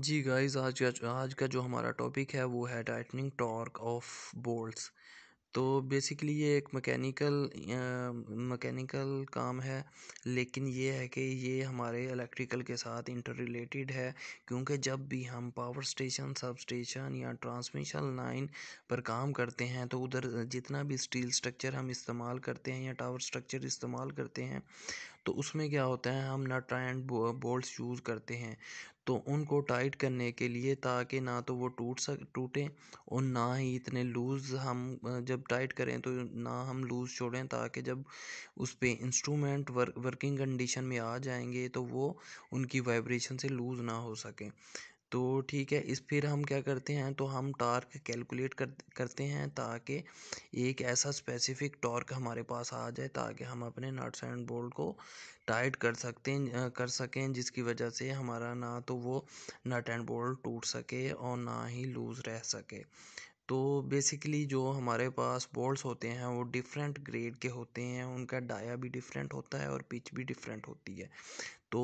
जी guys आज का आज का जो हमारा टॉपिक है वो है टाइटनिंग टॉर्क ऑफ बोल्ट्स तो बेसिकली ये एक मैकेनिकल मैकेनिकल काम है लेकिन ये है कि ये हमारे इलेक्ट्रिकल के साथ इंटर रिलेटेड है क्योंकि जब भी हम पावर स्टेशन सब स्टेशन या ट्रांसमिशन लाइन पर काम करते हैं तो उधर जितना भी स्टील स्ट्रक्चर हम इस्तेमाल करते हैं या टावर स्ट्रक्चर इस्तेमाल करते हैं तो उसमें क्या होता है हम नट एंड बोल्ट्स यूज़ करते हैं तो उनको टाइट करने के लिए ताकि ना तो वो टूट सक टूटें और ना ही इतने लूज़ हम जब टाइट करें तो ना हम लूज़ छोड़ें ताकि जब उस पर इंस्ट्रूमेंट वर्क वर्किंग कंडीशन में आ जाएंगे तो वो उनकी वाइब्रेशन से लूज़ ना हो सकें तो ठीक है इस फिर हम क्या करते हैं तो हम टार्क कैलकुलेट कर करते हैं ताकि एक ऐसा स्पेसिफिक टॉर्क हमारे पास आ जाए ताकि हम अपने नट्स एंड बोल्ट को टाइट कर सकते हैं कर सकें जिसकी वजह से हमारा ना तो वो नट एंड बोल्ट टूट सके और ना ही लूज़ रह सके तो बेसिकली जो हमारे पास बॉल्स होते हैं वो डिफरेंट ग्रेड के होते हैं उनका डाया भी डिफरेंट होता है और पिच भी डिफरेंट होती है तो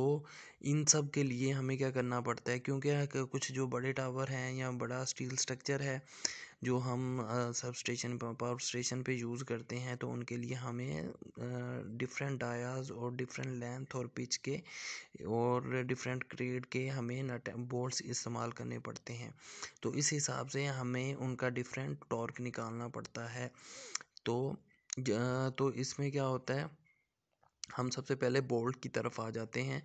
इन सब के लिए हमें क्या करना पड़ता है क्योंकि कुछ जो बड़े टावर हैं या बड़ा स्टील स्ट्रक्चर है जो हम सब स्टेशन पर पावर स्टेशन पर यूज़ करते हैं तो उनके लिए हमें डिफरेंट डायाज़ और डिफरेंट लेंथ और पिच के और डिफरेंट क्रेड के हमें नट बोल्ट्स इस्तेमाल करने पड़ते हैं तो इस हिसाब से हमें उनका डिफरेंट टॉर्क निकालना पड़ता है तो तो इसमें क्या होता है हम सबसे पहले बोल्ट की तरफ आ जाते हैं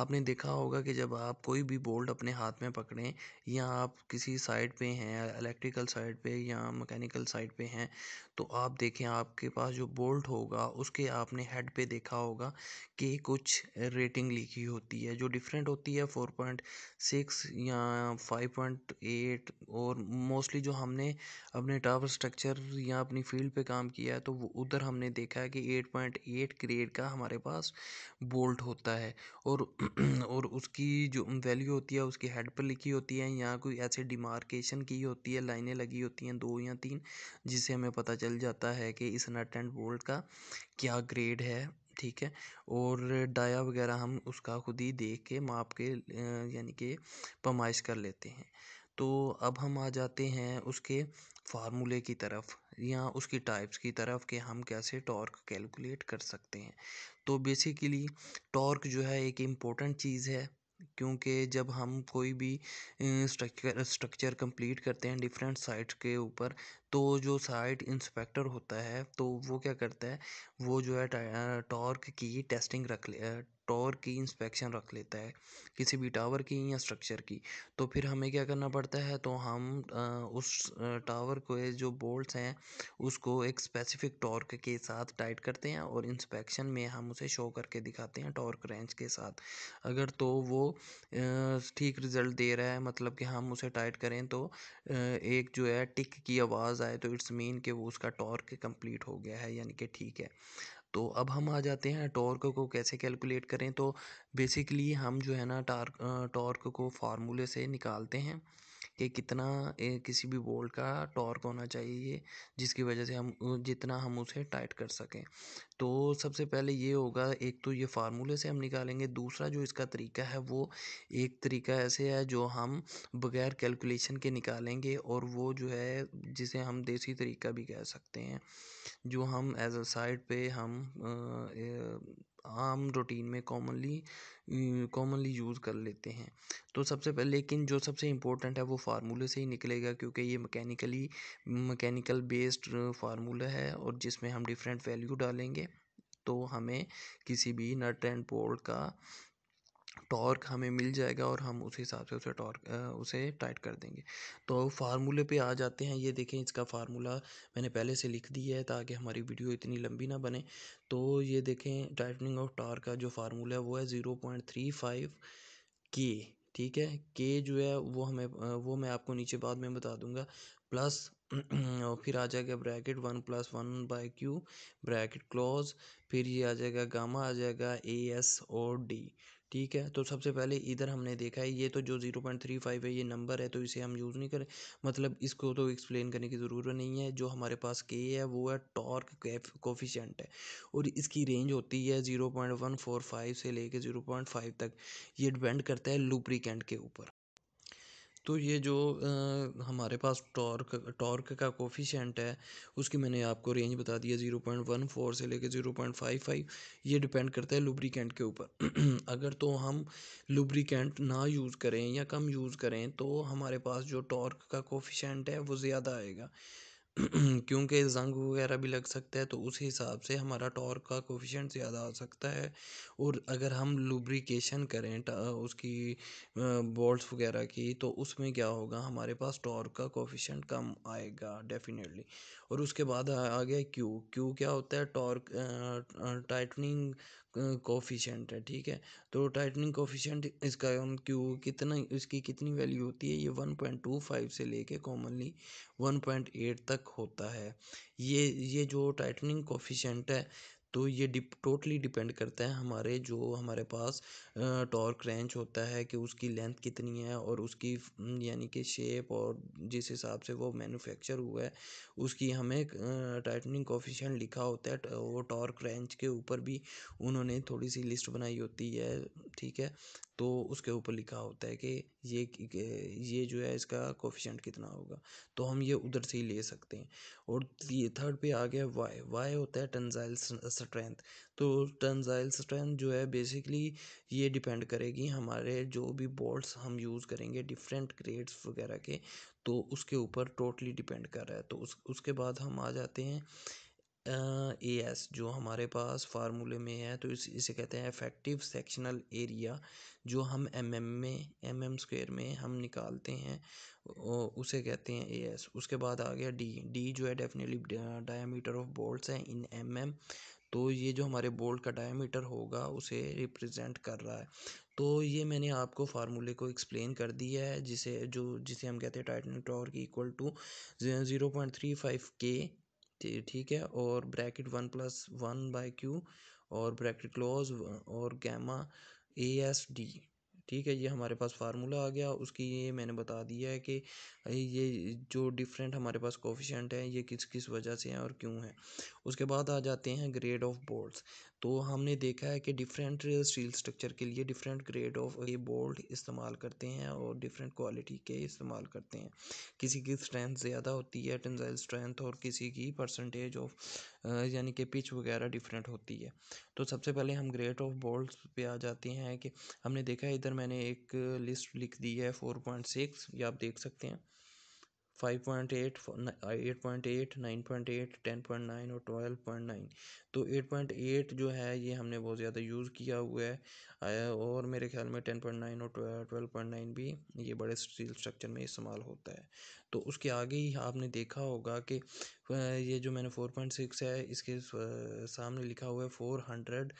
आपने देखा होगा कि जब आप कोई भी बोल्ट अपने हाथ में पकड़ें या आप किसी साइड पे हैं इलेक्ट्रिकल साइड पे या मैकेनिकल साइड पे हैं तो आप देखें आपके पास जो बोल्ट होगा उसके आपने हेड पे देखा होगा कि कुछ रेटिंग लिखी होती है जो डिफरेंट होती है फोर पॉइंट सिक्स या फाइव पॉइंट एट और मोस्टली जो हमने अपने टावर स्ट्रक्चर या अपनी फील्ड पे काम किया है तो उधर हमने देखा है कि एट पॉइंट एट ग्रेड का हमारा हमारे पास बोल्ट होता है और और उसकी जो वैल्यू होती है उसकी हेड पर लिखी होती है या कोई ऐसे डिमार्केशन की होती है लाइनें लगी होती हैं दो या तीन जिससे हमें पता चल जाता है कि इस नट एंड बोल्ट का क्या ग्रेड है ठीक है और डाया वगैरह हम उसका खुद ही देख के माप के यानी कि पमाइश कर लेते हैं तो अब हम आ जाते हैं उसके फार्मूले की तरफ या उसकी टाइप्स की तरफ कि हम कैसे टॉर्क कैलकुलेट कर सकते हैं तो बेसिकली टॉर्क जो है एक इम्पोर्टेंट चीज़ है क्योंकि जब हम कोई भी स्ट्रक्चर स्ट्रक्चर कंप्लीट करते हैं डिफरेंट साइड्स के ऊपर तो जो साइड इंस्पेक्टर होता है तो वो क्या करता है वो जो है टॉर्क की टेस्टिंग रख ले टॉर्क की इंस्पेक्शन रख लेता है किसी भी टावर की या स्ट्रक्चर की तो फिर हमें क्या करना पड़ता है तो हम उस टावर के जो बोल्ट्स हैं उसको एक स्पेसिफिक टॉर्क के साथ टाइट करते हैं और इंस्पेक्शन में हम उसे शो करके दिखाते हैं टॉर्क रेंज के साथ अगर तो वो ठीक रिज़ल्ट दे रहा है मतलब कि हम उसे टाइट करें तो एक जो है टिक की आवाज़ आए तो इट्स मीन कि वो उसका टॉर्क कंप्लीट हो गया है यानी कि ठीक है तो अब हम आ जाते हैं टॉर्क को कैसे कैलकुलेट करें तो बेसिकली हम जो है ना टॉर्क को फार्मूले से निकालते हैं कि कितना किसी भी बोल्ट का टॉर्क होना चाहिए जिसकी वजह से हम जितना हम उसे टाइट कर सकें तो सबसे पहले ये होगा एक तो ये फार्मूले से हम निकालेंगे दूसरा जो इसका तरीका है वो एक तरीका ऐसे है जो हम बगैर कैलकुलेशन के निकालेंगे और वो जो है जिसे हम देसी तरीका भी कह सकते हैं जो हम एज अ साइड पे हम आम रूटीन में कॉमनली कॉमनली यूज़ कर लेते हैं तो सबसे पहले लेकिन जो सबसे इम्पोर्टेंट है वो फार्मूले से ही निकलेगा क्योंकि ये मकैनिकली मकैनिकल बेस्ड फार्मूला है और जिसमें हम डिफरेंट वैल्यू डालेंगे तो हमें किसी भी नट एंड बोल्ट का टॉर्क हमें मिल जाएगा और हम उस हिसाब से उसे टॉर्क उसे टाइट कर देंगे तो फार्मूले पे आ जाते हैं ये देखें इसका फार्मूला मैंने पहले से लिख दिया है ताकि हमारी वीडियो इतनी लंबी ना बने तो ये देखें टाइटनिंग ऑफ टॉर्क का जो फार्मूला है वो है ज़ीरो पॉइंट थ्री फाइव के ठीक है के जो है वो हमें वो मैं आपको नीचे बाद में बता दूंगा प्लस और फिर आ जाएगा bracket one plus one by Q bracket close फिर ये आ जाएगा गामा आ जाएगा ए एस और डी ठीक है तो सबसे पहले इधर हमने देखा है ये तो जो जीरो पॉइंट थ्री फाइव है ये नंबर है तो इसे हम यूज़ नहीं करें मतलब इसको तो एक्सप्लेन करने की ज़रूरत नहीं है जो हमारे पास के है वो है टॉर्क कोफिशेंट है और इसकी रेंज होती है zero point one four five से लेके ज़ीरो पॉइंट फाइव तक ये डिपेंड करता है लुप्रिकेंट के ऊपर तो ये जो हमारे पास टॉर्क टॉर्क का कोफिशेंट है उसकी मैंने आपको रेंज बता दी है ज़ीरो पॉइंट वन फोर से लेकर ज़ीरो पॉइंट फाइव फाइव ये डिपेंड करता है लुब्रिकेंट के ऊपर अगर तो हम लुब्रिकेंट ना यूज़ करें या कम यूज़ करें तो हमारे पास जो टॉर्क का कोफिशेंट है वो ज़्यादा आएगा क्योंकि ज़ंग वगैरह भी लग सकता है तो उस हिसाब से हमारा टॉर्क का कोफिशेंट ज़्यादा आ सकता है और अगर हम लुब्रिकेशन करें उसकी बोल्ट्स वगैरह की तो उसमें क्या होगा हमारे पास टॉर्क का कोफिशेंट कम आएगा डेफिनेटली और उसके बाद आ गया क्यू क्यू क्या होता है टॉर्क टाइटनिंग कोफिशेंट है ठीक है तो टाइटनिंग कोफिशेंट इसका हम क्यू कितना इसकी कितनी वैल्यू होती है ये वन पॉइंट टू फाइव से लेके कॉमनली वन पॉइंट एट तक होता है ये ये जो टाइटनिंग कोफिशेंट है तो ये डिप टोटली डिपेंड करता है हमारे जो हमारे पास टॉर्क रेंच होता है कि उसकी लेंथ कितनी है और उसकी यानी कि शेप और जिस हिसाब से वो मैन्युफैक्चर हुआ है उसकी हमें टाइटनिंग कोफिशेंट लिखा होता है तो वो टॉर्क रेंच के ऊपर भी उन्होंने थोड़ी सी लिस्ट बनाई होती है ठीक है तो उसके ऊपर लिखा होता है कि ये ये जो है इसका कोफिशेंट कितना होगा तो हम ये उधर से ही ले सकते हैं और ये थर्ड पे आ गया वाई वाई होता है टनजाइल स्ट्रेंथ तो टनजाइल स्ट्रेंथ जो है बेसिकली ये डिपेंड करेगी हमारे जो भी बोल्ट्स हम यूज़ करेंगे डिफरेंट ग्रेड्स वगैरह के तो उसके ऊपर टोटली डिपेंड कर रहा है तो उस उसके बाद हम आ जाते हैं ए एस जो हमारे पास फार्मूले में है तो इस इसे कहते हैं इफेक्टिव सेक्शनल एरिया जो हम एम एम में एम एम स्क्वेयर में हम निकालते हैं उसे कहते हैं ए एस उसके बाद आ गया डी डी जो है डेफिनेटली डायमीटर ऑफ बोल्ट्स है इन एम एम तो ये जो हमारे बोल्ट का डायमीटर होगा उसे रिप्रेजेंट कर रहा है तो ये मैंने आपको फार्मूले को एक्सप्लेन कर दिया है जिसे जो जिसे हम कहते हैं tighten torque equal to zero point three five के ठीक है और bracket one plus one by Q और ब्रैकेट क्लोज और गैमा ए एस डी ठीक है ये हमारे पास फार्मूला आ गया उसकी ये मैंने बता दिया है कि ये जो डिफरेंट हमारे पास कोफिशेंट हैं ये किस किस वजह से हैं और क्यों हैं उसके बाद आ जाते हैं ग्रेड ऑफ बोर्ड्स तो हमने देखा है कि डिफरेंट स्टील स्ट्रक्चर के लिए different grade of a bolt इस्तेमाल करते हैं और डिफरेंट क्वालिटी के इस्तेमाल करते हैं किसी की स्ट्रेंथ ज़्यादा होती है टेंजाइल स्ट्रेंथ और किसी की परसेंटेज ऑफ यानी कि पिच वगैरह डिफरेंट होती है तो सबसे पहले हम ग्रेड ऑफ बोल्ट पे आ जाते हैं कि हमने देखा है इधर मैंने एक लिस्ट लिख दी है फोर पॉइंट सिक्स ये आप देख सकते हैं five point eight eight point eight nine point eight ten point nine और ट्वेल्व पॉइंट नाइन तो एट पॉइंट एट जो है ये हमने बहुत ज़्यादा यूज़ किया हुआ है और मेरे ख्याल में टेन पॉइंट नाइन और ट्वेल्व पॉइंट नाइन भी ये बड़े स्टील स्ट्रक्चर में इस्तेमाल होता है तो उसके आगे ही आपने देखा होगा कि ये जो मैंने फोर पॉइंट सिक्स है इसके सामने लिखा हुआ है फोर हंड्रेड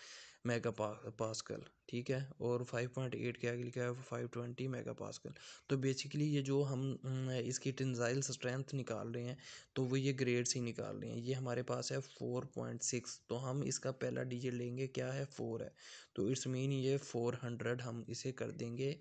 मेगा पास्कल ठीक है और 5.8 के आगे लिखा है 520 पासकल तो बेसिकली ये जो हम इसकी टेंजाइल स्ट्रेंथ निकाल रहे हैं तो वो ये ग्रेड से निकाल रहे हैं ये हमारे पास है 4.6 तो हम इसका पहला डिजिट लेंगे क्या है फोर है तो इट्स मीन ये 400 हम इसे कर देंगे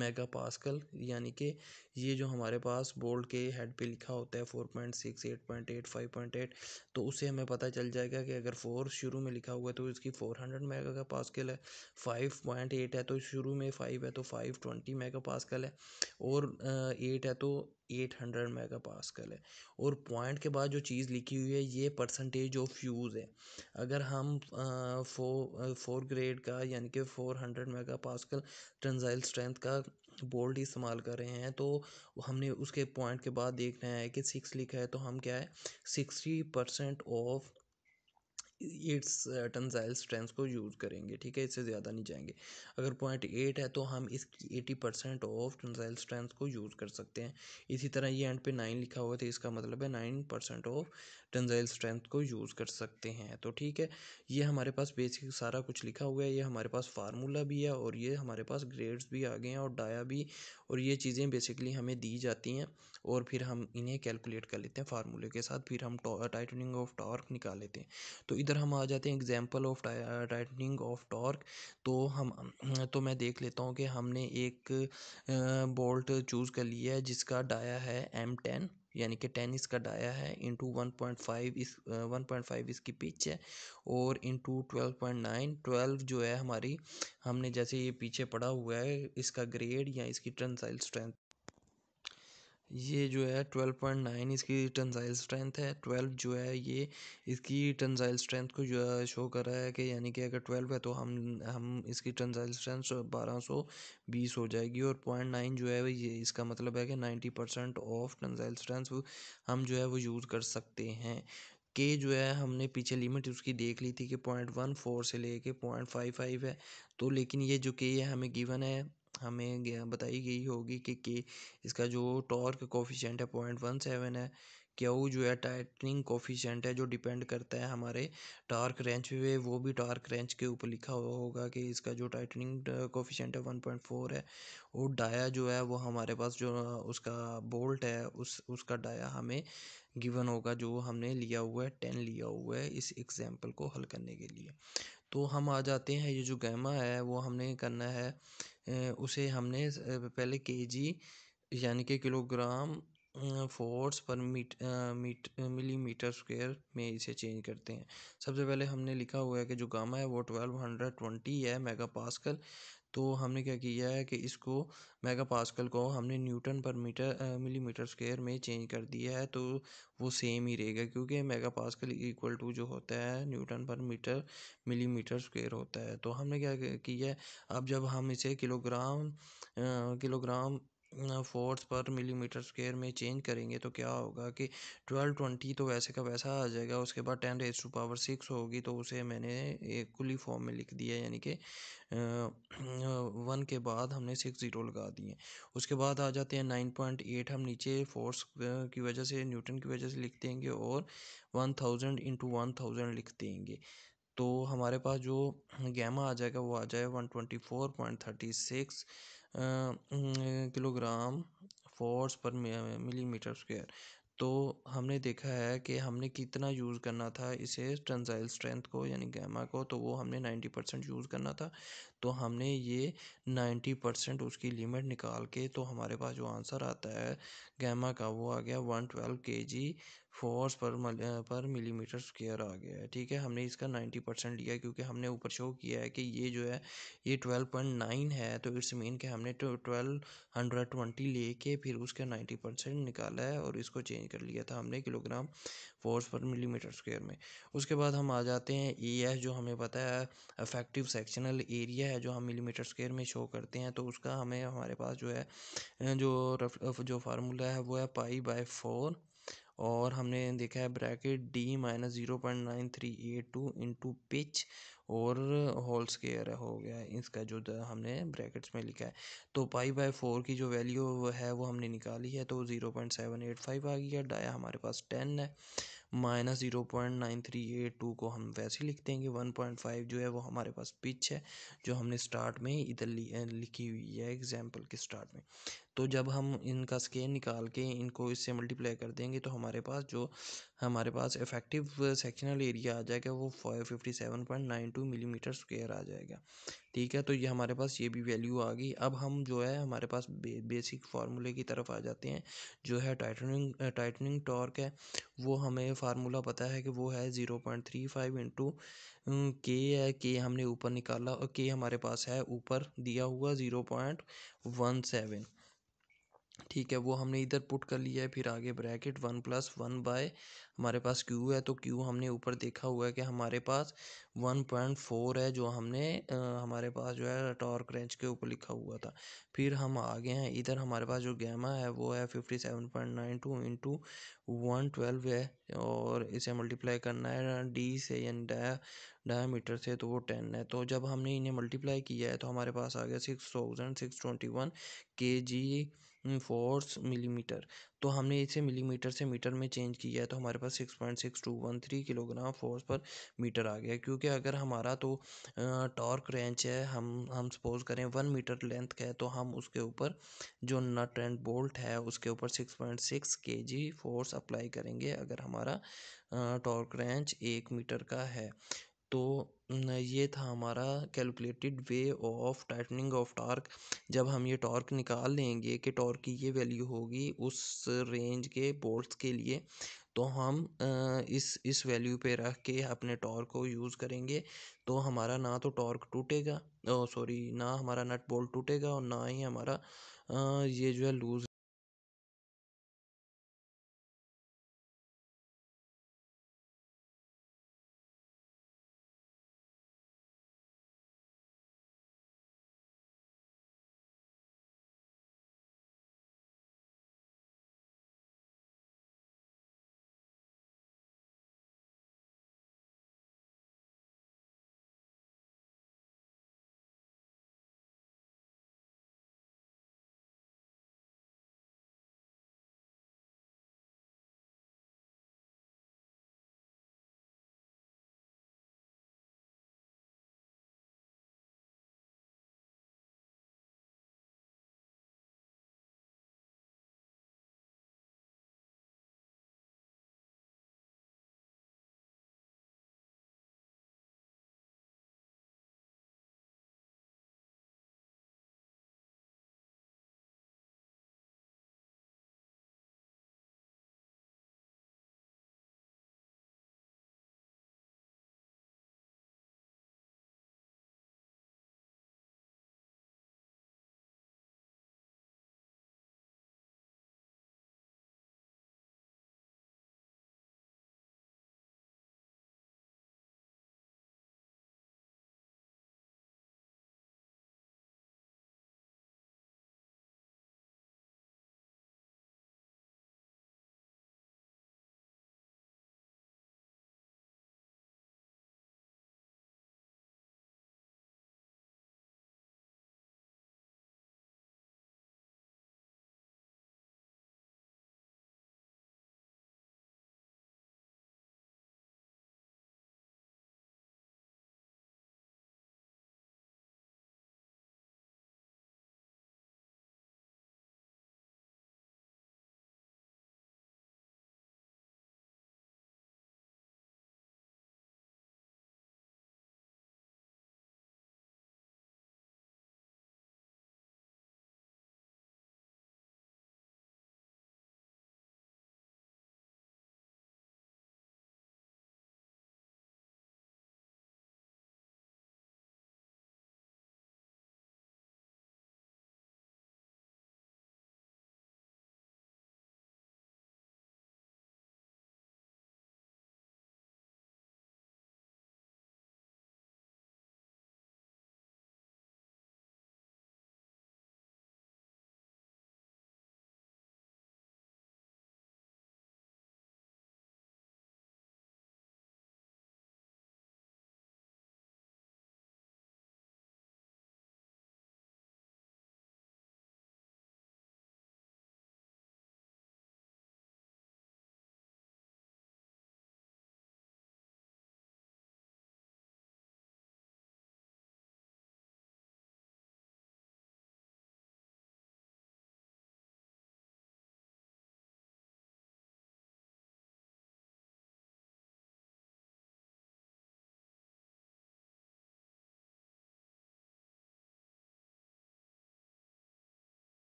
मेगा पासकल यानी कि ये जो हमारे पास बोल्ट के हेड पे लिखा होता है four point six eight point eight five point eight तो उससे हमें पता चल जाएगा कि अगर फोर शुरू में लिखा हुआ है तो इसकी फोर हंड्रेड मेगा का पासकल है फाइव फाइव पॉइंट एट है तो शुरू में फाइव है तो फाइव ट्वेंटी मेगा पास्कल है और एट है तो एट हंड्रेड मेगा पास्कल है और पॉइंट के बाद जो चीज़ लिखी हुई है ये परसेंटेज ऑफ यूज़ है अगर हम फोर फोर ग्रेड का यानी कि four hundred mega pascal tensile strength का बोल्ड इस्तेमाल कर रहे हैं तो हमने उसके पॉइंट के बाद देखना है कि सिक्स लिखा है तो हम क्या है sixty percent of its tensile strength को यूज़ करेंगे ठीक है इससे ज़्यादा नहीं जाएंगे अगर पॉइंट एट है तो हम इसकी eighty percent of tensile strength को यूज़ कर सकते हैं इसी तरह ये एंड पे नाइन लिखा हुआ था इसका मतलब है nine percent of tensile strength को यूज़ कर सकते हैं तो ठीक है ये हमारे पास बेसिक सारा कुछ लिखा हुआ है ये हमारे पास फार्मूला भी है और ये हमारे पास ग्रेड्स भी आ गए हैं और डाया भी और ये चीज़ें बेसिकली हमें दी जाती हैं और फिर हम इन्हें कैलकुलेट कर लेते हैं फार्मूले के साथ फिर हम टाइटनिंग ऑफ टॉर्क निकाल लेते हैं तो इधर हम आ जाते हैं example of tightening of torque तो हम तो मैं देख लेता हूँ कि हमने एक बोल्ट चूज़ कर लिया है जिसका डाया है एम टेन यानी कि टेनिस का डाया है इंटू वन पॉइंट फाइव इस वन पॉइंट फाइव इसकी पिच है और into twelve point nine twelve जो है हमारी हमने जैसे ये पीछे पड़ा हुआ है इसका ग्रेड या इसकी ट्रंसाइल स्ट्रेंथ ये जो है ट्वेल्व पॉइंट नाइन इसकी टनजाइल स्ट्रेंथ है ट्वेल्व जो है ये इसकी टनजाइल स्ट्रेंथ को जो है शो कर रहा है कि यानी कि अगर ट्वेल्व है तो हम हम इसकी टनजाइल स्ट्रेंथ बारह सौ बीस हो जाएगी और पॉइंट नाइन जो है ये इसका मतलब है कि ninety percent of tensile strength हम जो है वो यूज़ कर सकते हैं के जो है हमने पीछे लिमिट उसकी देख ली थी कि पॉइंट वन फोर से लेके पॉइंट फाइव फाइव है तो लेकिन ये जो के है हमें गिवन है हमें बताई गई होगी कि के इसका जो टॉर्क कोफिशेंट है पॉइंट वन सेवन है क्यू जो है टाइटनिंग कोफिशेंट है जो डिपेंड करता है हमारे टार्क रेंच पे वो भी टार्क रेंच के ऊपर लिखा हुआ होगा कि इसका जो टाइटनिंग कोफिशेंट है वन पॉइंट फोर है और डाया जो है वो हमारे पास जो उसका बोल्ट है उस उसका डाया हमें गिवन होगा जो हमने लिया हुआ है टेन लिया हुआ है इस एग्ज़ाम्पल को हल करने के लिए तो हम आ जाते हैं ये जो गैमा है वो हमने करना है उसे हमने पहले के जी यानी कि किलोग्राम फोर्स पर मीट मीट मिलीमीटर स्क्वायर में इसे चेंज करते हैं सबसे पहले हमने लिखा हुआ है कि जो गामा है वो ट्वेल्व हंड्रेड ट्वेंटी है मेगा पास्कल तो हमने क्या किया है कि इसको मेगा पासकल को हमने न्यूटन पर मीटर मिलीमीटर स्क्वायर में चेंज कर दिया है तो वो सेम ही रहेगा क्योंकि मेगा पासकल इक्वल टू जो होता है न्यूटन पर मीटर मिलीमीटर स्क्वायर होता है तो हमने क्या किया है अब जब हम इसे किलोग्राम किलोग्राम फोर्थ पर मिलीमीटर स्क्वायर में चेंज करेंगे तो क्या होगा कि ट्वेल्व ट्वेंटी तो वैसे का वैसा आ जाएगा उसके बाद ten raise to power six होगी तो उसे मैंने एक कुली फॉर्म में लिख दिया यानी कि वन के बाद हमने सिक्स ज़ीरो लगा दिए उसके बाद आ जाते हैं नाइन पॉइंट एट हम नीचे फोर्स की वजह से न्यूटन की वजह से लिख देंगे और one thousand into one thousand लिख देंगे तो हमारे पास जो गैमा आ जाएगा वो आ जाएगा one twenty four point thirty six kilogram force पर मिलीमीटर स्क्वायर तो हमने देखा है कि हमने कितना यूज़ करना था इसे टेंसाइल स्ट्रेंथ को यानी गैमा को तो वो हमने नाइन्टी परसेंट यूज़ करना था तो हमने ये नाइन्टी परसेंट उसकी लिमिट निकाल के तो हमारे पास जो आंसर आता है गैमा का वो आ गया वन ट्वेल्व के जी फोर्स पर पर मिलीमीटर स्क्वेयर आ गया है ठीक है हमने इसका नाइन्टी परसेंट लिया क्योंकि हमने ऊपर शो किया है कि ये जो है ये ट्वेल्व पॉइंट नाइन है तो इट्स मीन कि हमने ट्वेल्व हंड्रेड ट्वेंटी ले के फिर उसका नाइन्टी परसेंट निकाला है और इसको चेंज कर लिया था हमने किलोग्राम फोर्स पर मिलीमीटर स्क्वेयर में उसके बाद हम आ जाते हैं ई एस जो हमें पता है अफेक्टिव सेक्शनल एरिया एरिया है जो हम मिलीमीटर स्केयर में शो करते हैं तो उसका हमें हमारे पास जो है जो रफ जो फार्मूला है वो है पाई बाय फोर और हमने देखा है bracket D minus zero point nine three eight two into pitch और होल स्केयर हो गया इसका जो हमने ब्रैकेट्स में लिखा है तो पाई बाय फोर की जो वैल्यू है वो हमने निकाली है तो zero point seven eight five आ गया डाया हमारे पास टेन है minus zero point nine three eight two को हम वैसे ही हैं कि वन पॉइंट फाइव जो है वो हमारे पास पिच है जो हमने स्टार्ट में इधर लिखी हुई है एग्जाम्पल के स्टार्ट में तो जब हम इनका स्केल निकाल के इनको इससे मल्टीप्लाई कर देंगे तो हमारे पास जो हमारे पास इफ़ेक्टिव सेक्शनल एरिया आ जाएगा वो five fifty seven point nine two millimetre square आ जाएगा ठीक है तो ये हमारे पास ये भी वैल्यू आ गई अब हम जो है हमारे पास बे, बेसिक फार्मूले की तरफ आ जाते हैं जो है टाइटनिंग टाइटनिंग टॉर्क है वो हमें फार्मूला पता है कि वो है zero point three five into K है के हमने ऊपर निकाला और के हमारे पास है ऊपर दिया हुआ ज़ीरो पॉइंट वन सेवन ठीक है वो हमने इधर पुट कर लिया है फिर आगे bracket one plus one by हमारे पास क्यू है तो क्यू हमने ऊपर देखा हुआ है कि हमारे पास वन पॉइंट फोर है जो हमने आ, हमारे पास जो है टॉर्क रेंच के ऊपर लिखा हुआ था फिर हम आगे हैं इधर हमारे पास जो गैमा है वो है fifty seven point nine two into one twelve है और इसे मल्टीप्लाई करना है डी से यानी डाया डायामीटर से तो वो टेन है तो जब हमने इन्हें मल्टीप्लाई किया है तो हमारे पास आ गया six thousand six twenty one K G force millimetre तो हमने इसे मिलीमीटर से मीटर में चेंज किया है तो हमारे पास six point six two one three kilogram force पर मीटर आ गया क्योंकि अगर हमारा तो टॉर्क रेंच है हम हम सपोज करें वन मीटर लेंथ का है तो हम उसके ऊपर जो नट एंड बोल्ट है उसके ऊपर सिक्स पॉइंट सिक्स के जी फोर्स अप्लाई करेंगे अगर हमारा टॉर्क रेंच एक मीटर का है तो ये था हमारा calculated way of tightening of torque जब हम ये टॉर्क निकाल लेंगे कि टॉर्क की ये वैल्यू होगी उस रेंज के बोल्ट्स के लिए तो हम इस इस वैल्यू पे रख के अपने टॉर्क को यूज़ करेंगे तो हमारा ना तो टॉर्क टूटेगा सॉरी ना हमारा नट बोल्ट टूटेगा और ना ही हमारा ये जो है लूज़